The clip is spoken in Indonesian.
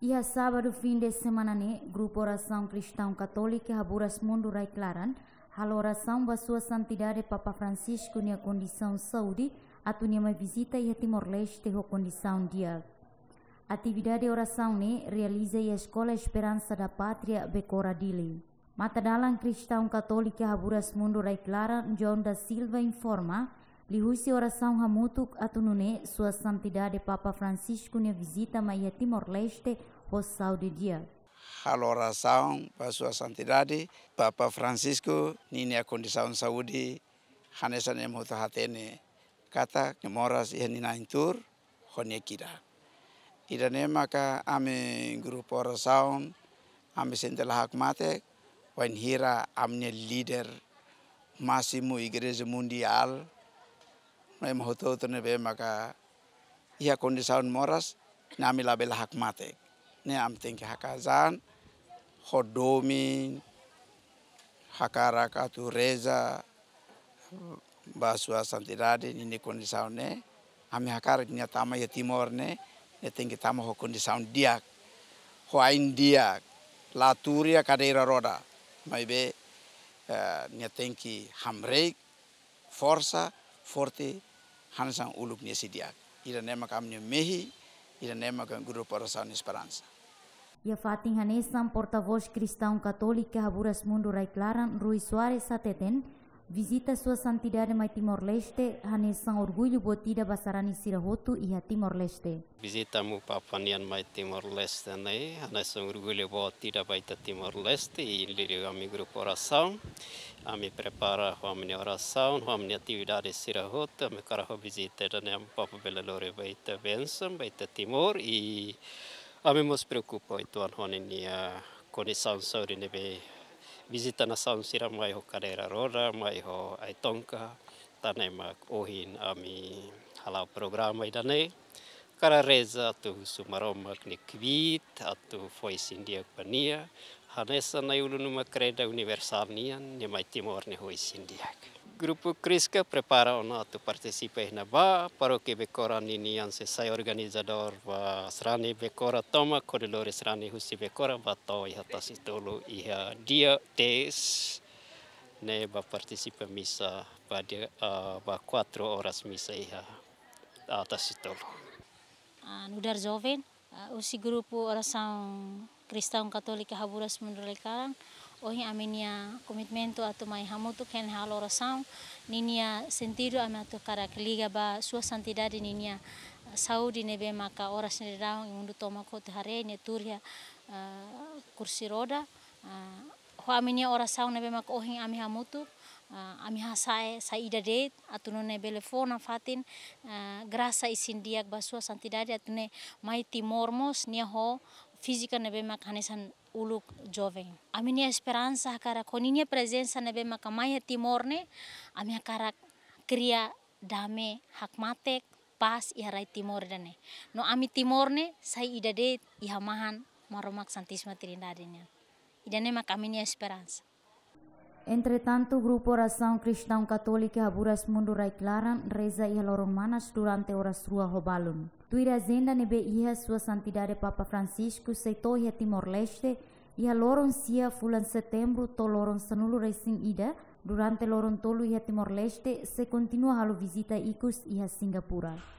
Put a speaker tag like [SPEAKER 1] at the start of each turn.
[SPEAKER 1] Ia sábado fim de semana né, Grupo Oração Cristão católico Raburas Mundo Rai Claran, hal oração ba sua santidade Papa Francisco nia condição saúde, atu nia mai visita ia Timor-Leste ho condição dia. Atividade oração né, realiza ia Escola Esperança da Pátria Becora Dili. dalang Cristão Católica Raburas Mundo Rai Claran, John da Silva informa, lihusi husi oração Ramutuk Atunune, sua santidade Papa Francisco ne visita Maia Timor-Leste, Rossal de Dia.
[SPEAKER 2] Halo oração para sua santidade Papa Francisco nini a condição de saúde hanesa ne moto hatene kata kemoras ihani naintur honia kira. Ida maka ame grupo oração ame sentela hakmate wain hira amne líder máximo igreja mundial noi mohoto to ne be maka ia kondisaun moras ne ami label hak mate ne am tingki hakazan hodomi hakara katu reza basua santidade ni kondisaun ne ami hakara ni tama ya timor ne ne tengke tama ho kondisaun diak ho ain diak laturia kadeira roda mai be uh, eh, Nyatengki hamreik forsa forte hansang uluk ni sidiak ira nema kam ni mehi ira nema kan grupo oração esperança
[SPEAKER 1] Ia ya fatin hanesan portavoz cristão católica Haburas Mundo Raiclaran Rui Soares Sateten, Visita sua santidade mai Timor-Leste, hanesan orgulho botida basarani sirahotu e a Timor-Leste.
[SPEAKER 3] Visita mu papanian mais Timor-Leste, né? Hanesan orgulho botida baita Timor-Leste e lirio a grupo oração. A me prepara a minha oração, a minha atividade sirahotu, a me carajo visita, né? A papa belalore baita benção, baita Timor e a me nos preocupa, então, a minha condição sobre nebe visitanação sira mai ho cadeira rora, mai ho aitonka, tane mak ohin ami halau programa idane. Kara reza tu sumaromak ni kvit, atu fois india pania, hanesa na ulunu makreda universal nian, ni mai timor ni hois indiak. grupo Crisca prepara nato participa na ba paroque ini yang se sai organizador ba srani bekora toma corredor srani husi bekora ba to iha i ha dia tes ne ba participa misa ba dia uh, ba 4 horas misa iha
[SPEAKER 4] an Nudar Joven, usi grupo oração cristão católica Haburas lekarang ohi aminia komitmento atau mai hamutu ken hal oração ninia sentido amatu keliga ba sua santidade ninia Saudi nebe maka ora sendirão em mundo toma kote hare ne turia eh, kursi roda eh, ho orang saung nebe maka ohi ami hamutu eh, ami hasae saida det atuno ne belefona fatin grasa isindia sindiak sua santidade atune mai timormos nia ho fisika nebe ma kanesan uluk Ami ni esperansa e kara koninha presensa nebe ma kamaya e timorne, ami kara kriya dame hakmatek pas iharai timor dane. No ami timorne sai idade ihamahan maromak santísima Ida ne Idane e ami ni
[SPEAKER 1] Entretanto, Grupo Oração Cristão Católica Aburas Mundo Raiclaran reza ia lorong manas durante horas rua hobalun. Tuira agenda nebe iha sua santidade Papa Francisco seitohe Timor-Leste ia loron sia fulan setembro to loron sanulu racing ida durante loron tolu iha Timor-Leste se continua halu visita ikus iha Singapura.